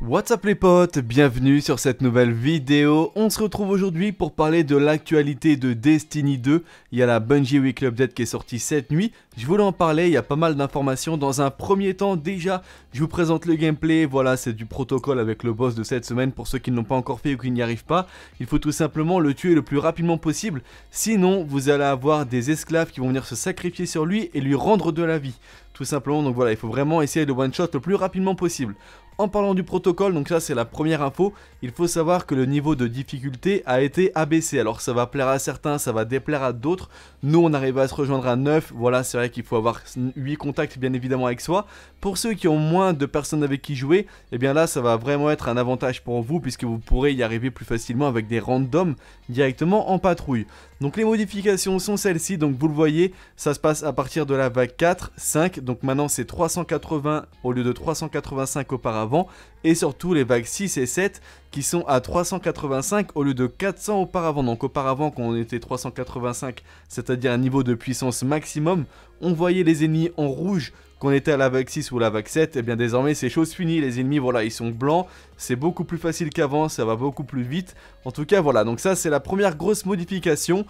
What's up les potes, bienvenue sur cette nouvelle vidéo. On se retrouve aujourd'hui pour parler de l'actualité de Destiny 2. Il y a la Bungie Weekly Update qui est sortie cette nuit. Je voulais en parler, il y a pas mal d'informations. Dans un premier temps déjà, je vous présente le gameplay, voilà c'est du protocole avec le boss de cette semaine pour ceux qui ne l'ont pas encore fait ou qui n'y arrivent pas. Il faut tout simplement le tuer le plus rapidement possible, sinon vous allez avoir des esclaves qui vont venir se sacrifier sur lui et lui rendre de la vie. Tout simplement, donc voilà, il faut vraiment essayer de one-shot le plus rapidement possible. En parlant du protocole, donc ça c'est la première info, il faut savoir que le niveau de difficulté a été abaissé. Alors ça va plaire à certains, ça va déplaire à d'autres. Nous on arrive à se rejoindre à 9, voilà c'est vrai qu'il faut avoir 8 contacts bien évidemment avec soi. Pour ceux qui ont moins de personnes avec qui jouer, et eh bien là ça va vraiment être un avantage pour vous puisque vous pourrez y arriver plus facilement avec des randoms directement en patrouille. Donc les modifications sont celles-ci, donc vous le voyez, ça se passe à partir de la vague 4, 5, donc maintenant c'est 380 au lieu de 385 auparavant, et surtout les vagues 6 et 7 qui sont à 385 au lieu de 400 auparavant. Donc auparavant quand on était 385, c'est-à-dire un niveau de puissance maximum, on voyait les ennemis en rouge qu'on était à la vague 6 ou la vague 7, et eh bien désormais c'est chose finie, les ennemis voilà ils sont blancs, c'est beaucoup plus facile qu'avant, ça va beaucoup plus vite, en tout cas voilà, donc ça c'est la première grosse modification.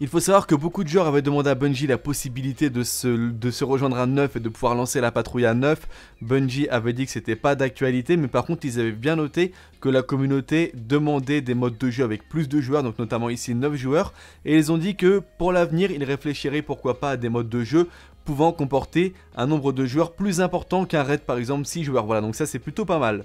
Il faut savoir que beaucoup de joueurs avaient demandé à Bungie la possibilité de se, de se rejoindre à 9 et de pouvoir lancer la patrouille à 9. Bungie avait dit que c'était pas d'actualité, mais par contre ils avaient bien noté que la communauté demandait des modes de jeu avec plus de joueurs, donc notamment ici 9 joueurs, et ils ont dit que pour l'avenir ils réfléchiraient pourquoi pas à des modes de jeu pouvant comporter un nombre de joueurs plus important qu'un raid par exemple 6 joueurs. Voilà, donc ça c'est plutôt pas mal.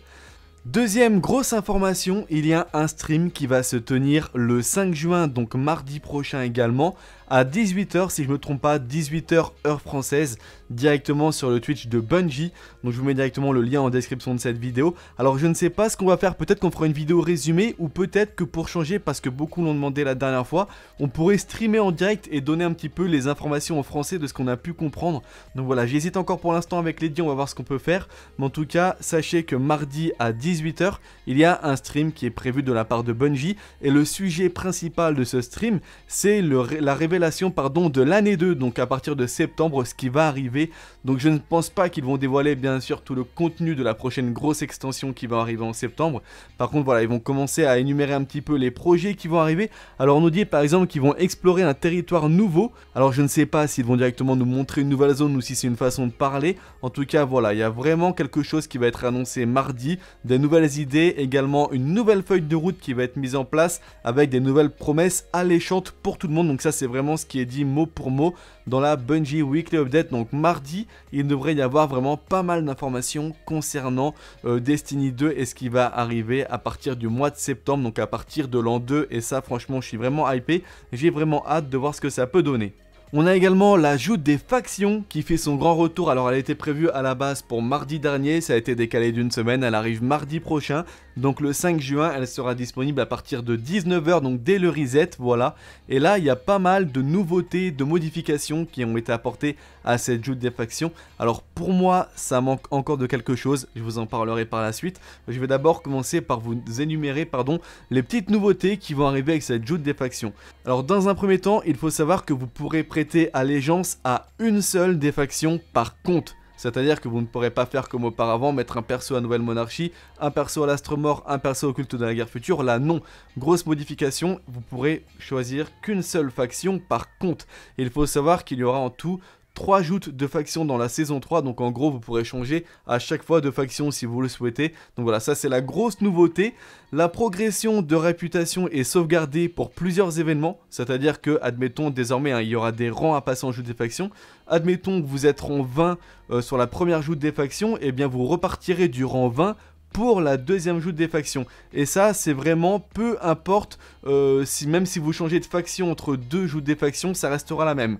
Deuxième grosse information, il y a un stream qui va se tenir le 5 juin, donc mardi prochain également, à 18h, si je me trompe pas, 18h heure française, directement sur le Twitch de Bungie. Donc je vous mets directement le lien en description de cette vidéo. Alors je ne sais pas ce qu'on va faire, peut-être qu'on fera une vidéo résumée ou peut-être que pour changer, parce que beaucoup l'ont demandé la dernière fois, on pourrait streamer en direct et donner un petit peu les informations en français de ce qu'on a pu comprendre. Donc voilà, j'hésite encore pour l'instant avec Lady, on va voir ce qu'on peut faire. Mais en tout cas, sachez que mardi à 18h, il y a un stream qui est prévu de la part de Bungie et le sujet principal de ce stream, c'est la révélation pardon, de l'année 2, donc à partir de septembre, ce qui va arriver. Donc je ne pense pas qu'ils vont dévoiler bien sûr tout le contenu de la prochaine grosse extension qui va arriver en septembre. Par contre voilà, ils vont commencer à énumérer un petit peu les projets qui vont arriver. Alors on nous dit par exemple qu'ils vont explorer un territoire nouveau. Alors je ne sais pas s'ils vont directement nous montrer une nouvelle zone ou si c'est une façon de parler. En tout cas voilà, il y a vraiment quelque chose qui va être annoncé mardi. Des nouvelles idées, également une nouvelle feuille de route qui va être mise en place avec des nouvelles promesses alléchantes pour tout le monde. Donc ça c'est vraiment ce qui est dit mot pour mot dans la Bungie Weekly Update. Donc mardi, il devrait y avoir vraiment pas mal d'informations concernant euh, Destiny 2 et ce qui va arriver à partir du mois de septembre, donc à partir de l'an 2. Et ça, franchement, je suis vraiment hypé. J'ai vraiment hâte de voir ce que ça peut donner. On a également l'ajout des factions qui fait son grand retour. Alors elle était prévue à la base pour mardi dernier, ça a été décalé d'une semaine, elle arrive mardi prochain. Donc le 5 juin, elle sera disponible à partir de 19h, donc dès le reset, voilà. Et là, il y a pas mal de nouveautés, de modifications qui ont été apportées à cette joute des factions. Alors pour moi, ça manque encore de quelque chose, je vous en parlerai par la suite. Je vais d'abord commencer par vous énumérer pardon, les petites nouveautés qui vont arriver avec cette joute des factions. Alors dans un premier temps, il faut savoir que vous pourrez prêter allégeance à une seule des factions par compte. C'est-à-dire que vous ne pourrez pas faire comme auparavant, mettre un perso à Nouvelle Monarchie, un perso à l'Astre Mort, un perso au culte de la guerre future. Là, non. Grosse modification, vous pourrez choisir qu'une seule faction par compte. il faut savoir qu'il y aura en tout 3 joutes de factions dans la saison 3. Donc en gros, vous pourrez changer à chaque fois de faction si vous le souhaitez. Donc voilà, ça c'est la grosse nouveauté. La progression de réputation est sauvegardée pour plusieurs événements. C'est-à-dire que, admettons, désormais, hein, il y aura des rangs à passer en joute des factions. Admettons que vous êtes en 20 euh, sur la première joute des factions, et eh bien vous repartirez du rang 20 pour la deuxième joute des factions. Et ça, c'est vraiment peu importe, euh, si même si vous changez de faction entre deux joutes des factions, ça restera la même.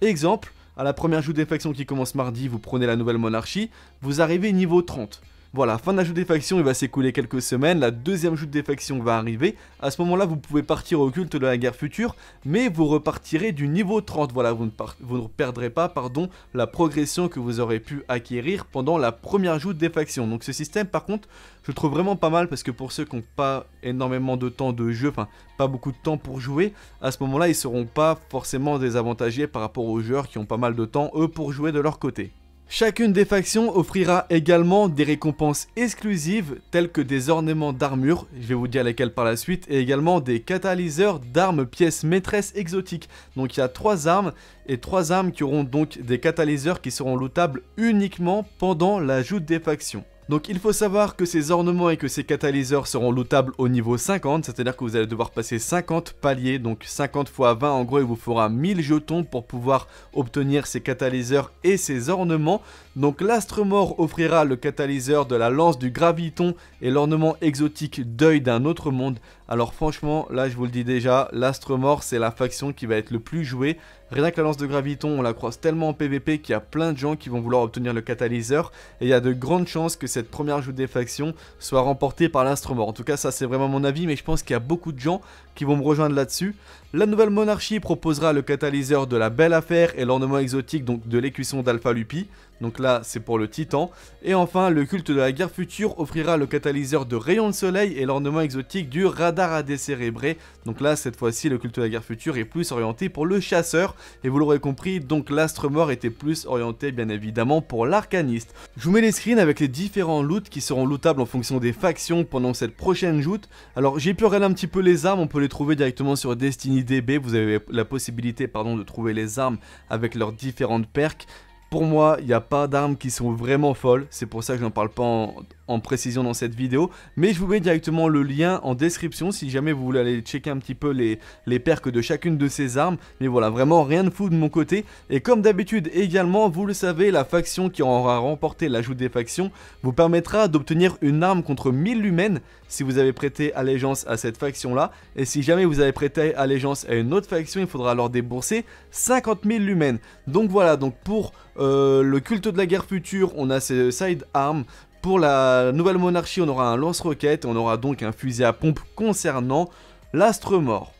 Exemple, à la première joue des qui commence mardi, vous prenez la nouvelle monarchie, vous arrivez niveau 30. Voilà, fin de la joute des factions, il va s'écouler quelques semaines, la deuxième joute des factions va arriver, à ce moment-là vous pouvez partir au culte de la guerre future, mais vous repartirez du niveau 30, voilà, vous ne, perdrez pas, pardon, la progression que vous aurez pu acquérir pendant la première joute des factions. Donc ce système, par contre, je le trouve vraiment pas mal, parce que pour ceux qui n'ont pas énormément de temps de jeu, enfin, pas beaucoup de temps pour jouer, à ce moment-là, ils ne seront pas forcément désavantagés par rapport aux joueurs qui ont pas mal de temps, eux, pour jouer de leur côté. Chacune des factions offrira également des récompenses exclusives telles que des ornements d'armure, je vais vous dire lesquels par la suite, et également des catalyseurs d'armes pièces maîtresses exotiques. Donc il y a trois armes et trois armes qui auront donc des catalyseurs qui seront lootables uniquement pendant l'ajout des factions. Donc il faut savoir que ces ornements et que ces catalyseurs seront lootables au niveau 50, c'est-à-dire que vous allez devoir passer 50 paliers, donc 50 x 20 en gros il vous fera 1000 jetons pour pouvoir obtenir ces catalyseurs et ces ornements. Donc l'astre mort offrira le catalyseur de la lance du graviton et l'ornement exotique deuil d'un autre monde alors franchement, là je vous le dis déjà, l'Astre Mort c'est la faction qui va être le plus jouée. Rien que la lance de graviton, on la croise tellement en PVP qu'il y a plein de gens qui vont vouloir obtenir le catalyseur. Et il y a de grandes chances que cette première joue des factions soit remportée par l'Astre Mort. En tout cas ça c'est vraiment mon avis, mais je pense qu'il y a beaucoup de gens qui vont me rejoindre là-dessus. La nouvelle monarchie proposera le catalyseur de la belle affaire et l'ornement exotique donc de l'écuisson d'Alpha Lupi, donc là c'est pour le titan. Et enfin, le culte de la guerre future offrira le catalyseur de rayon de soleil et l'ornement exotique du radar à décérébrer. Donc là, cette fois-ci, le culte de la guerre future est plus orienté pour le chasseur. Et vous l'aurez compris, donc l'astre mort était plus orienté bien évidemment pour l'arcaniste. Je vous mets les screens avec les différents loots qui seront lootables en fonction des factions pendant cette prochaine joute. Alors j'ai pu regarder un petit peu les armes, on peut les trouver directement sur Destiny DB, vous avez la possibilité pardon, de trouver les armes avec leurs différentes perks. Pour moi, il n'y a pas d'armes qui sont vraiment folles, c'est pour ça que je n'en parle pas en, en précision dans cette vidéo, mais je vous mets directement le lien en description si jamais vous voulez aller checker un petit peu les, les perques de chacune de ces armes, mais voilà, vraiment rien de fou de mon côté, et comme d'habitude également, vous le savez, la faction qui aura remporté l'ajout des factions vous permettra d'obtenir une arme contre 1000 lumens si vous avez prêté allégeance à cette faction là, et si jamais vous avez prêté allégeance à une autre faction, il faudra alors débourser 50 000 lumens, donc voilà, donc pour euh, le culte de la guerre future, on a ces side arms pour la nouvelle monarchie, on aura un lance-roquette, on aura donc un fusil à pompe concernant l'astre mort.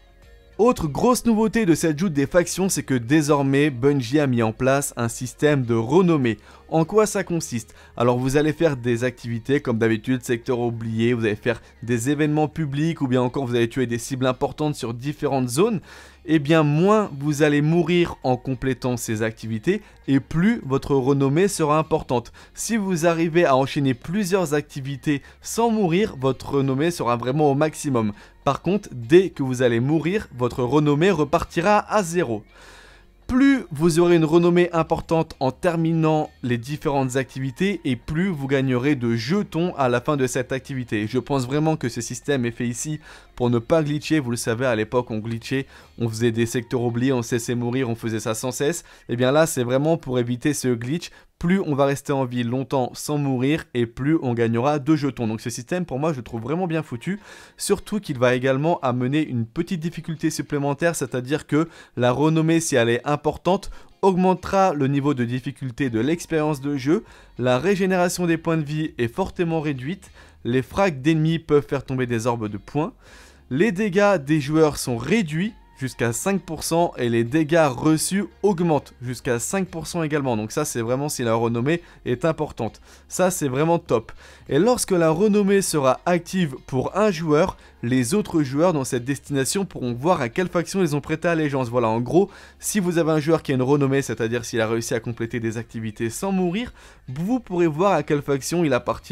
Autre grosse nouveauté de cette joute des factions, c'est que désormais Bungie a mis en place un système de renommée. En quoi ça consiste Alors vous allez faire des activités comme d'habitude, secteur oublié, vous allez faire des événements publics ou bien encore vous allez tuer des cibles importantes sur différentes zones. Et eh bien moins vous allez mourir en complétant ces activités et plus votre renommée sera importante. Si vous arrivez à enchaîner plusieurs activités sans mourir, votre renommée sera vraiment au maximum. Par contre, dès que vous allez mourir, votre renommée repartira à zéro plus vous aurez une renommée importante en terminant les différentes activités et plus vous gagnerez de jetons à la fin de cette activité. Je pense vraiment que ce système est fait ici pour ne pas glitcher. Vous le savez, à l'époque, on glitchait, on faisait des secteurs oubliés, on cessait mourir, on faisait ça sans cesse. Et eh bien là, c'est vraiment pour éviter ce glitch, plus on va rester en vie longtemps sans mourir et plus on gagnera de jetons. Donc ce système pour moi je le trouve vraiment bien foutu, surtout qu'il va également amener une petite difficulté supplémentaire, c'est-à-dire que la renommée si elle est importante augmentera le niveau de difficulté de l'expérience de jeu, la régénération des points de vie est fortement réduite, les frags d'ennemis peuvent faire tomber des orbes de points, les dégâts des joueurs sont réduits jusqu'à 5% et les dégâts reçus augmentent jusqu'à 5% également. Donc ça c'est vraiment si la renommée est importante. Ça c'est vraiment top. Et lorsque la renommée sera active pour un joueur, les autres joueurs dans cette destination pourront voir à quelle faction ils ont prêté allégeance. Voilà en gros, si vous avez un joueur qui a une renommée, c'est-à-dire s'il a réussi à compléter des activités sans mourir, vous pourrez voir à quelle faction il appartient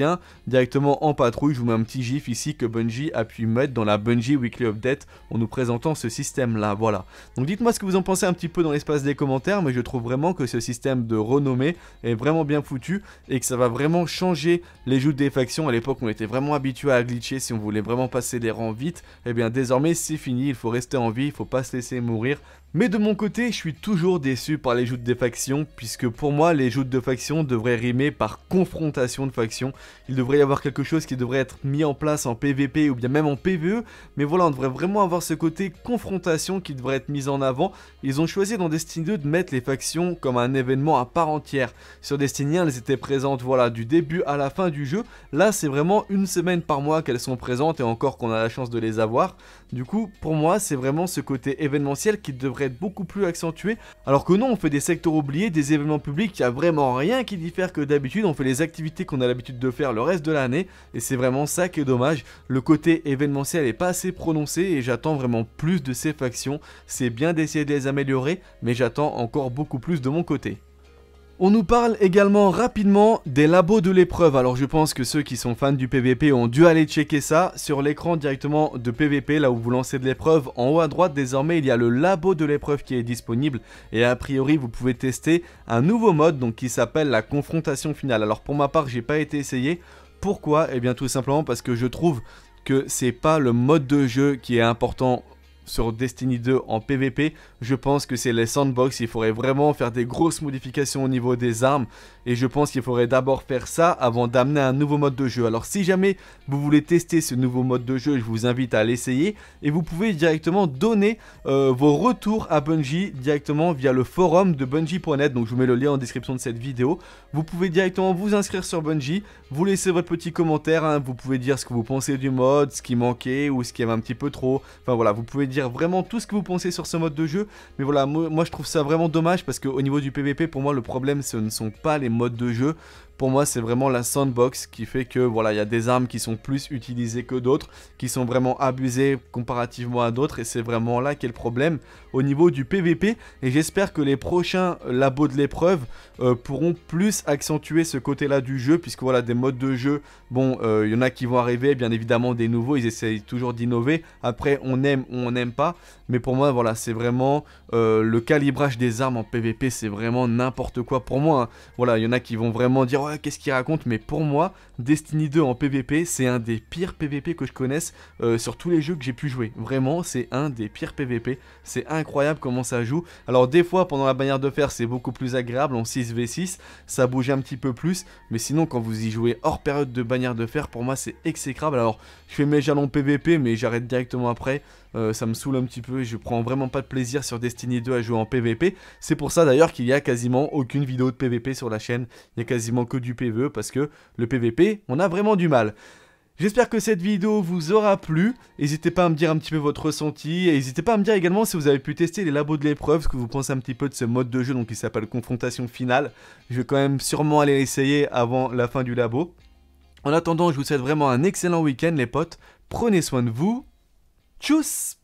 directement en patrouille. Je vous mets un petit gif ici que Bungie a pu mettre dans la Bungie Weekly Update en nous présentant ce système là, voilà. Donc dites-moi ce que vous en pensez un petit peu dans l'espace des commentaires, mais je trouve vraiment que ce système de renommée est vraiment bien foutu et que ça va vraiment changer les joutes des factions. À l'époque, on était vraiment habitué à glitcher si on voulait vraiment passer les rangs vite. Et eh bien désormais, c'est fini, il faut rester en vie, il faut pas se laisser mourir. Mais de mon côté, je suis toujours déçu par les joutes des factions, puisque pour moi, les joutes de factions devraient rimer par confrontation de factions. Il devrait y avoir quelque chose qui devrait être mis en place en PVP ou bien même en PVE, mais voilà, on devrait vraiment avoir ce côté confrontation qui devrait être mis en avant. Ils ont choisi dans Destiny 2 de mettre les factions comme un événement à part entière. Sur Destiny 1, elles étaient présentes, voilà, du début à la fin du jeu. Là, c'est vraiment une semaine par mois qu'elles sont présentes et encore qu'on a la chance de les avoir. Du coup, pour moi, c'est vraiment ce côté événementiel qui devrait être beaucoup plus accentué, alors que non, on fait des secteurs oubliés, des événements publics, il n'y a vraiment rien qui diffère que d'habitude, on fait les activités qu'on a l'habitude de faire le reste de l'année, et c'est vraiment ça qui est dommage, le côté événementiel n'est pas assez prononcé, et j'attends vraiment plus de ces factions, c'est bien d'essayer de les améliorer, mais j'attends encore beaucoup plus de mon côté. On nous parle également rapidement des labos de l'épreuve. Alors je pense que ceux qui sont fans du PVP ont dû aller checker ça. Sur l'écran directement de PVP, là où vous lancez de l'épreuve, en haut à droite désormais il y a le labo de l'épreuve qui est disponible. Et a priori vous pouvez tester un nouveau mode donc qui s'appelle la confrontation finale. Alors pour ma part j'ai pas été essayé. Pourquoi Eh bien tout simplement parce que je trouve que c'est pas le mode de jeu qui est important sur Destiny 2 en PvP, je pense que c'est les sandbox, il faudrait vraiment faire des grosses modifications au niveau des armes et je pense qu'il faudrait d'abord faire ça avant d'amener un nouveau mode de jeu. Alors si jamais vous voulez tester ce nouveau mode de jeu, je vous invite à l'essayer et vous pouvez directement donner euh, vos retours à Bungie directement via le forum de Bungie.net, donc je vous mets le lien en description de cette vidéo. Vous pouvez directement vous inscrire sur Bungie, vous laissez votre petit commentaire, hein. vous pouvez dire ce que vous pensez du mode, ce qui manquait ou ce qui avait un petit peu trop, enfin voilà, vous pouvez dire vraiment tout ce que vous pensez sur ce mode de jeu. Mais voilà, moi, je trouve ça vraiment dommage parce qu'au niveau du PVP, pour moi, le problème, ce ne sont pas les modes de jeu. Pour moi, c'est vraiment la sandbox qui fait que voilà, il y a des armes qui sont plus utilisées que d'autres, qui sont vraiment abusées comparativement à d'autres, et c'est vraiment là qu'est le problème au niveau du PVP. Et j'espère que les prochains euh, labos de l'épreuve euh, pourront plus accentuer ce côté-là du jeu, puisque voilà, des modes de jeu, bon, il euh, y en a qui vont arriver, bien évidemment des nouveaux, ils essayent toujours d'innover. Après, on aime ou on n'aime pas, mais pour moi, voilà, c'est vraiment le calibrage des armes en PVP, c'est vraiment n'importe quoi pour moi. Hein, voilà, il y en a qui vont vraiment dire ouais, qu'est-ce qu'il raconte Mais pour moi, Destiny 2 en PvP, c'est un des pires PvP que je connaisse euh, sur tous les jeux que j'ai pu jouer. Vraiment, c'est un des pires PvP. C'est incroyable comment ça joue. Alors des fois, pendant la bannière de fer, c'est beaucoup plus agréable en 6v6. Ça bouge un petit peu plus. Mais sinon, quand vous y jouez hors période de bannière de fer, pour moi, c'est exécrable. Alors, je fais mes jalons PvP, mais j'arrête directement après. Euh, ça me saoule un petit peu, et je prends vraiment pas de plaisir sur Destiny 2 à jouer en PvP. C'est pour ça d'ailleurs qu'il y a quasiment aucune vidéo de PvP sur la chaîne. Il n'y a quasiment que du PvE parce que le PvP on a vraiment du mal. J'espère que cette vidéo vous aura plu, n'hésitez pas à me dire un petit peu votre ressenti, et n'hésitez pas à me dire également si vous avez pu tester les labos de l'épreuve, ce que vous pensez un petit peu de ce mode de jeu donc qui s'appelle confrontation finale, je vais quand même sûrement aller essayer avant la fin du labo. En attendant, je vous souhaite vraiment un excellent week-end les potes, prenez soin de vous, tchuss